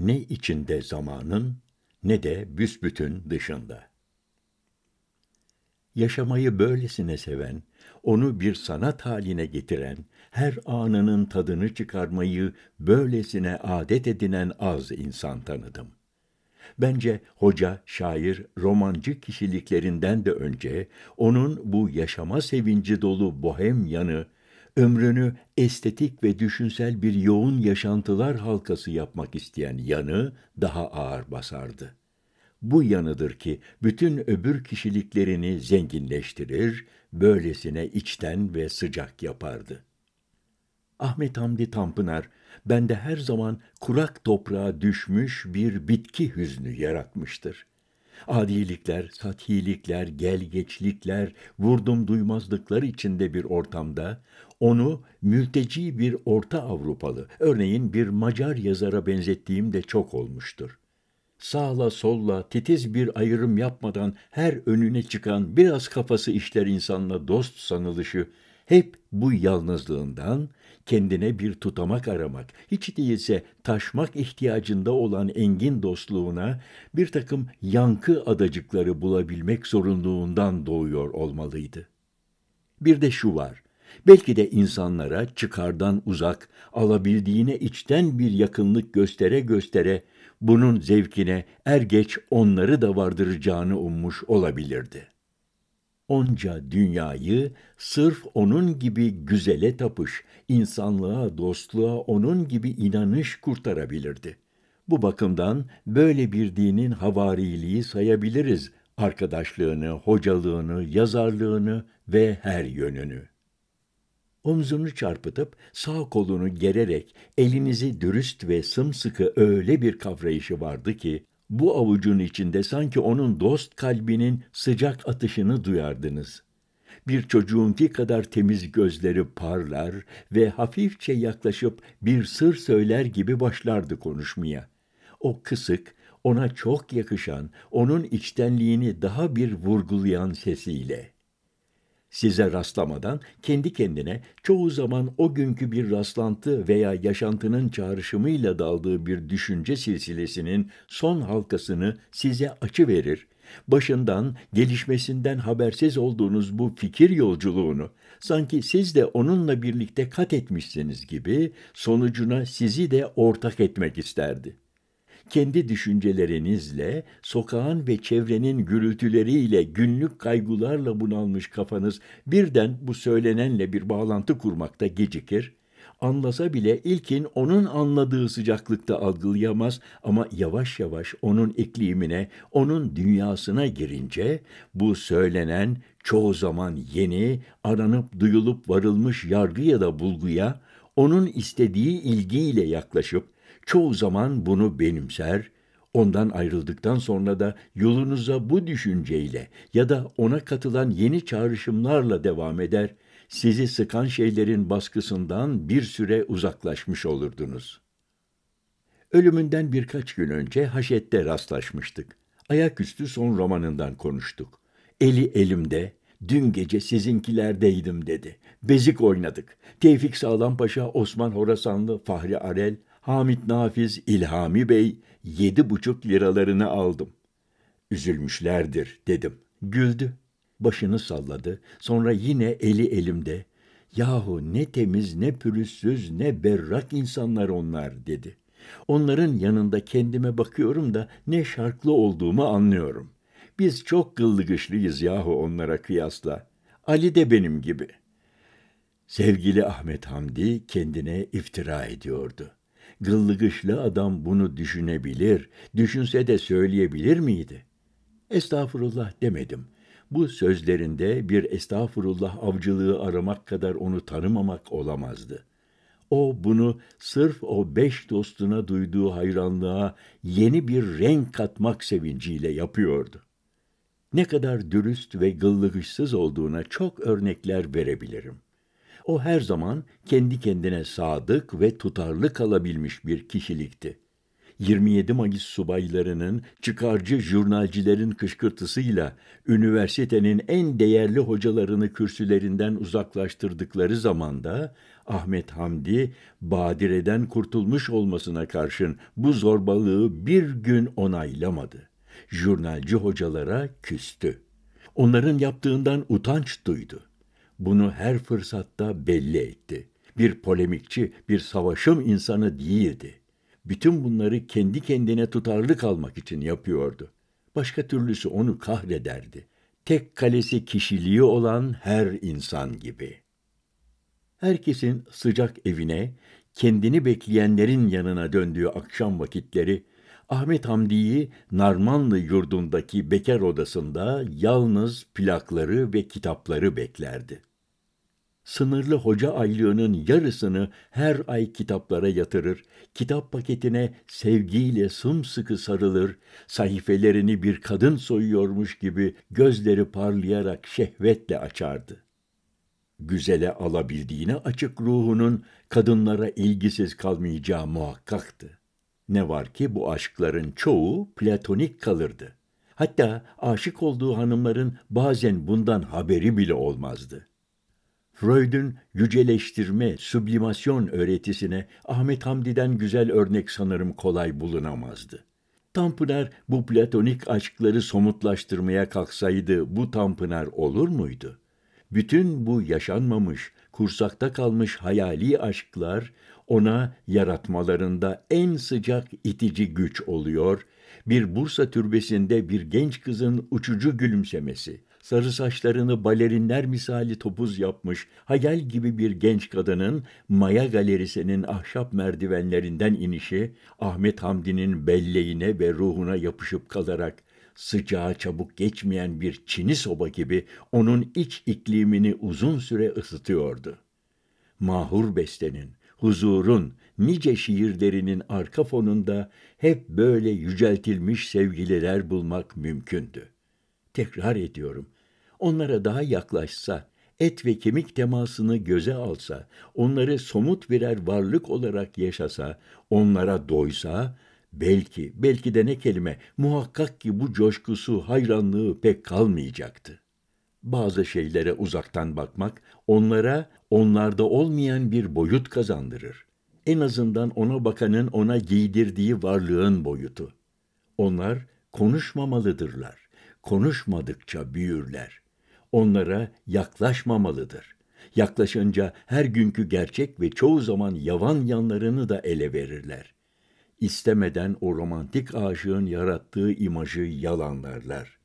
ne içinde zamanın ne de büsbütün dışında. Yaşamayı böylesine seven, onu bir sanat haline getiren, her anının tadını çıkarmayı böylesine adet edinen az insan tanıdım. Bence hoca, şair, romancı kişiliklerinden de önce onun bu yaşama sevinci dolu bohem yanı ömrünü estetik ve düşünsel bir yoğun yaşantılar halkası yapmak isteyen yanı daha ağır basardı. Bu yanıdır ki bütün öbür kişiliklerini zenginleştirir, böylesine içten ve sıcak yapardı. Ahmet Hamdi Tanpınar, bende her zaman kurak toprağa düşmüş bir bitki hüznü yaratmıştır.'' Adilikler, sathilikler, gelgeçlikler, vurdum duymazlıklar içinde bir ortamda onu mülteci bir Orta Avrupalı, örneğin bir Macar yazara benzettiğim de çok olmuştur. Sağla solla titiz bir ayrım yapmadan her önüne çıkan biraz kafası işler insanla dost sanılışı hep bu yalnızlığından kendine bir tutamak aramak, hiç değilse taşmak ihtiyacında olan engin dostluğuna bir takım yankı adacıkları bulabilmek zorunluluğundan doğuyor olmalıydı. Bir de şu var, Belki de insanlara çıkardan uzak, alabildiğine içten bir yakınlık göstere göstere bunun zevkine er geç onları da vardıracağını ummuş olabilirdi. Onca dünyayı sırf onun gibi güzele tapış, insanlığa, dostluğa onun gibi inanış kurtarabilirdi. Bu bakımdan böyle bir dinin havariliği sayabiliriz arkadaşlığını, hocalığını, yazarlığını ve her yönünü omzunu çarpıtıp sağ kolunu gererek elinizi dürüst ve sımsıkı öyle bir kavrayışı vardı ki bu avucun içinde sanki onun dost kalbinin sıcak atışını duyardınız. Bir çocuğunki kadar temiz gözleri parlar ve hafifçe yaklaşıp bir sır söyler gibi başlardı konuşmaya. O kısık, ona çok yakışan, onun içtenliğini daha bir vurgulayan sesiyle size rastlamadan kendi kendine çoğu zaman o günkü bir rastlantı veya yaşantının çağrışımıyla daldığı bir düşünce silsilesinin son halkasını size açı verir. Başından, gelişmesinden habersiz olduğunuz bu fikir yolculuğunu sanki siz de onunla birlikte kat etmişsiniz gibi sonucuna sizi de ortak etmek isterdi kendi düşüncelerinizle, sokağın ve çevrenin gürültüleriyle, günlük kaygılarla bunalmış kafanız birden bu söylenenle bir bağlantı kurmakta gecikir. Anlasa bile ilkin onun anladığı sıcaklıkta algılayamaz ama yavaş yavaş onun iklimine, onun dünyasına girince bu söylenen çoğu zaman yeni, aranıp duyulup varılmış yargı ya da bulguya onun istediği ilgiyle yaklaşıp çoğu zaman bunu benimser, ondan ayrıldıktan sonra da yolunuza bu düşünceyle ya da ona katılan yeni çağrışımlarla devam eder, sizi sıkan şeylerin baskısından bir süre uzaklaşmış olurdunuz. Ölümünden birkaç gün önce Haşet'te rastlaşmıştık. Ayaküstü son romanından konuştuk. Eli elimde, dün gece sizinkilerdeydim dedi. Bezik oynadık. Tevfik Sağlampaşa, Osman Horasanlı, Fahri Arel, Hamit Nafiz, İlhami Bey yedi buçuk liralarını aldım. Üzülmüşlerdir dedim. Güldü. Başını salladı. Sonra yine eli elimde. Yahu ne temiz, ne pürüzsüz, ne berrak insanlar onlar dedi. Onların yanında kendime bakıyorum da ne şarklı olduğumu anlıyorum. Biz çok gıllı yahu onlara kıyasla. Ali de benim gibi. Sevgili Ahmet Hamdi kendine iftira ediyordu.'' Gıllıgışlı adam bunu düşünebilir, düşünse de söyleyebilir miydi? Estağfurullah demedim. Bu sözlerinde bir estağfurullah avcılığı aramak kadar onu tanımamak olamazdı. O bunu sırf o beş dostuna duyduğu hayranlığa yeni bir renk katmak sevinciyle yapıyordu. Ne kadar dürüst ve gıllıgışsız olduğuna çok örnekler verebilirim.'' O her zaman kendi kendine sadık ve tutarlı kalabilmiş bir kişilikti. 27 Mayıs subaylarının, çıkarcı jurnalcilerin kışkırtısıyla üniversitenin en değerli hocalarını kürsülerinden uzaklaştırdıkları zamanda Ahmet Hamdi Badire'den kurtulmuş olmasına karşın bu zorbalığı bir gün onaylamadı. Jurnalci hocalara küstü. Onların yaptığından utanç duydu bunu her fırsatta belli etti. Bir polemikçi, bir savaşım insanı değildi. Bütün bunları kendi kendine tutarlı kalmak için yapıyordu. Başka türlüsü onu kahrederdi. Tek kalesi kişiliği olan her insan gibi. Herkesin sıcak evine, kendini bekleyenlerin yanına döndüğü akşam vakitleri Ahmet Hamdi'yi Narmanlı yurdundaki bekar odasında yalnız plakları ve kitapları beklerdi sınırlı hoca aylığının yarısını her ay kitaplara yatırır, kitap paketine sevgiyle sımsıkı sarılır, sayfelerini bir kadın soyuyormuş gibi gözleri parlayarak şehvetle açardı. Güzele alabildiğine açık ruhunun kadınlara ilgisiz kalmayacağı muhakkaktı. Ne var ki bu aşkların çoğu platonik kalırdı. Hatta aşık olduğu hanımların bazen bundan haberi bile olmazdı.'' Freud'un yüceleştirme, sublimasyon öğretisine Ahmet Hamdi'den güzel örnek sanırım kolay bulunamazdı. Tanpınar bu platonik aşkları somutlaştırmaya kalksaydı bu Tanpınar olur muydu? Bütün bu yaşanmamış, kursakta kalmış hayali aşklar ona yaratmalarında en sıcak itici güç oluyor, bir Bursa türbesinde bir genç kızın uçucu gülümsemesi, sarı saçlarını balerinler misali topuz yapmış, hayal gibi bir genç kadının Maya Galerisi'nin ahşap merdivenlerinden inişi, Ahmet Hamdi'nin belleğine ve ruhuna yapışıp kalarak, sıcağı çabuk geçmeyen bir çini soba gibi onun iç iklimini uzun süre ısıtıyordu. Mahur Beste'nin, Huzur'un, nice şiirlerinin arka fonunda hep böyle yüceltilmiş sevgililer bulmak mümkündü. Tekrar ediyorum. Onlara daha yaklaşsa, et ve kemik temasını göze alsa, onları somut birer varlık olarak yaşasa, onlara doysa, belki, belki de ne kelime, muhakkak ki bu coşkusu, hayranlığı pek kalmayacaktı. Bazı şeylere uzaktan bakmak, onlara onlarda olmayan bir boyut kazandırır. En azından ona bakanın ona giydirdiği varlığın boyutu. Onlar konuşmamalıdırlar konuşmadıkça büyürler. Onlara yaklaşmamalıdır. Yaklaşınca her günkü gerçek ve çoğu zaman yavan yanlarını da ele verirler. İstemeden o romantik aşığın yarattığı imajı yalanlarlar.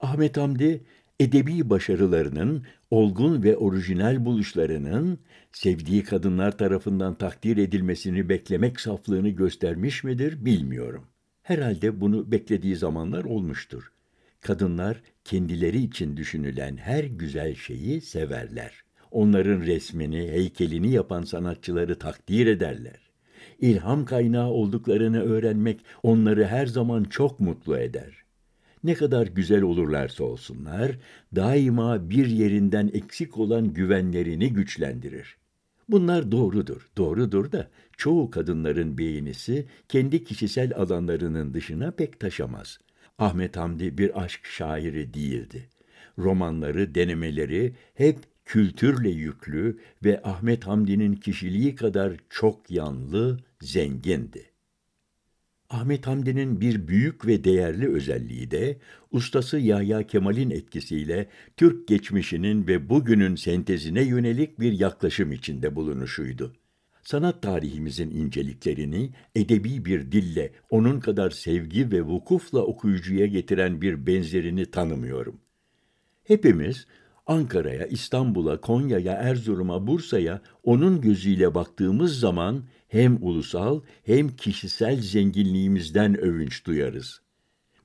Ahmet Hamdi, edebi başarılarının, olgun ve orijinal buluşlarının sevdiği kadınlar tarafından takdir edilmesini beklemek saflığını göstermiş midir bilmiyorum. Herhalde bunu beklediği zamanlar olmuştur. Kadınlar kendileri için düşünülen her güzel şeyi severler. Onların resmini, heykelini yapan sanatçıları takdir ederler. İlham kaynağı olduklarını öğrenmek onları her zaman çok mutlu eder. Ne kadar güzel olurlarsa olsunlar, daima bir yerinden eksik olan güvenlerini güçlendirir. Bunlar doğrudur, doğrudur da çoğu kadınların beğenisi kendi kişisel alanlarının dışına pek taşamaz. Ahmet Hamdi bir aşk şairi değildi. Romanları, denemeleri hep kültürle yüklü ve Ahmet Hamdi'nin kişiliği kadar çok yanlı, zengindi. Ahmet Hamdi'nin bir büyük ve değerli özelliği de ustası Yahya Kemal'in etkisiyle Türk geçmişinin ve bugünün sentezine yönelik bir yaklaşım içinde bulunuşuydu sanat tarihimizin inceliklerini edebi bir dille onun kadar sevgi ve vukufla okuyucuya getiren bir benzerini tanımıyorum. Hepimiz Ankara'ya, İstanbul'a, Konya'ya, Erzurum'a, Bursa'ya onun gözüyle baktığımız zaman hem ulusal hem kişisel zenginliğimizden övünç duyarız.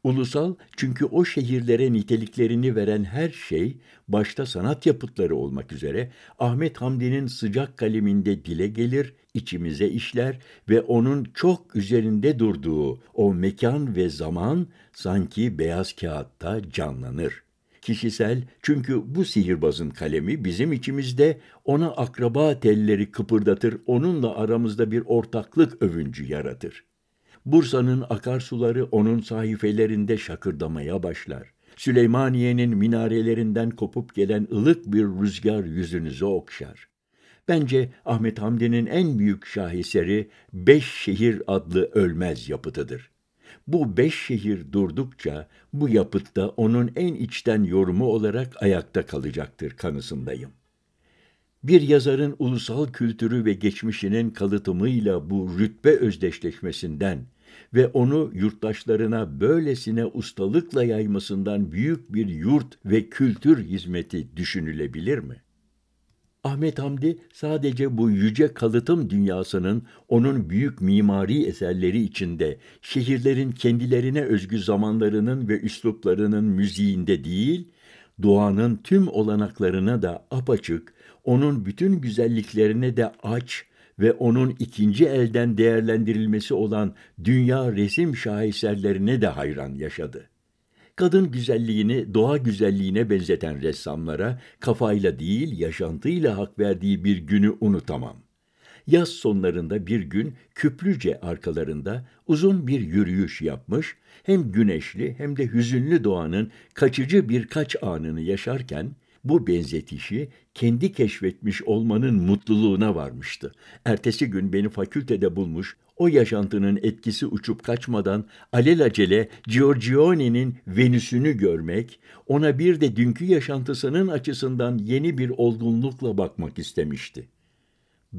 Ulusal çünkü o şehirlere niteliklerini veren her şey, başta sanat yapıtları olmak üzere Ahmet Hamdi'nin sıcak kaleminde dile gelir, içimize işler ve onun çok üzerinde durduğu o mekan ve zaman sanki beyaz kağıtta canlanır. Kişisel çünkü bu sihirbazın kalemi bizim içimizde ona akraba telleri kıpırdatır, onunla aramızda bir ortaklık övüncü yaratır. Bursa'nın akarsuları onun sahifelerinde şakırdamaya başlar. Süleymaniye'nin minarelerinden kopup gelen ılık bir rüzgar yüzünüzü okşar. Bence Ahmet Hamdi'nin en büyük şaheseri Beş Şehir adlı ölmez yapıtıdır. Bu beş şehir durdukça bu yapıtta onun en içten yorumu olarak ayakta kalacaktır kanısındayım. Bir yazarın ulusal kültürü ve geçmişinin kalıtımıyla bu rütbe özdeşleşmesinden ve onu yurttaşlarına böylesine ustalıkla yaymasından büyük bir yurt ve kültür hizmeti düşünülebilir mi? Ahmet Hamdi sadece bu yüce kalıtım dünyasının onun büyük mimari eserleri içinde şehirlerin kendilerine özgü zamanlarının ve üsluplarının müziğinde değil, doğanın tüm olanaklarına da apaçık, onun bütün güzelliklerine de aç, ve onun ikinci elden değerlendirilmesi olan dünya resim şaheserlerine de hayran yaşadı. Kadın güzelliğini doğa güzelliğine benzeten ressamlara kafayla değil yaşantıyla hak verdiği bir günü unutamam. Yaz sonlarında bir gün Küplüce arkalarında uzun bir yürüyüş yapmış, hem güneşli hem de hüzünlü doğanın kaçıcı birkaç anını yaşarken bu benzetişi kendi keşfetmiş olmanın mutluluğuna varmıştı. Ertesi gün beni fakültede bulmuş, o yaşantının etkisi uçup kaçmadan alelacele Giorgione'nin Venüs'ünü görmek, ona bir de dünkü yaşantısının açısından yeni bir olgunlukla bakmak istemişti.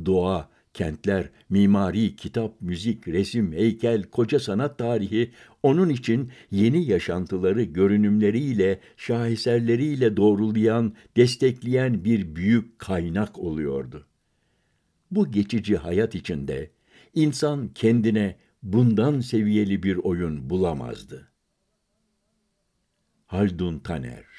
Doğa Kentler, mimari, kitap, müzik, resim, heykel, koca sanat tarihi onun için yeni yaşantıları görünümleriyle, şaheserleriyle doğrulayan, destekleyen bir büyük kaynak oluyordu. Bu geçici hayat içinde insan kendine bundan seviyeli bir oyun bulamazdı. Haldun Taner